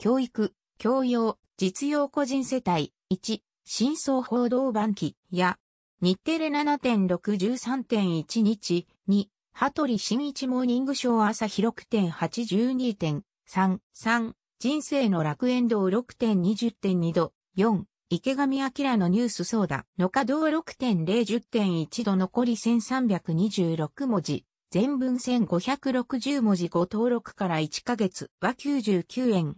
教育、教養、実用個人世帯、1、真相報道番記や、日テレ7.613.1日、2、羽鳥新一モーニングショー朝6.812.3、3、人生の楽園道6.20.2度、4、池上明のニュースそうだ、の稼道6.010.1度残り1326文字、全文1560文字ご登録から1ヶ月は99円。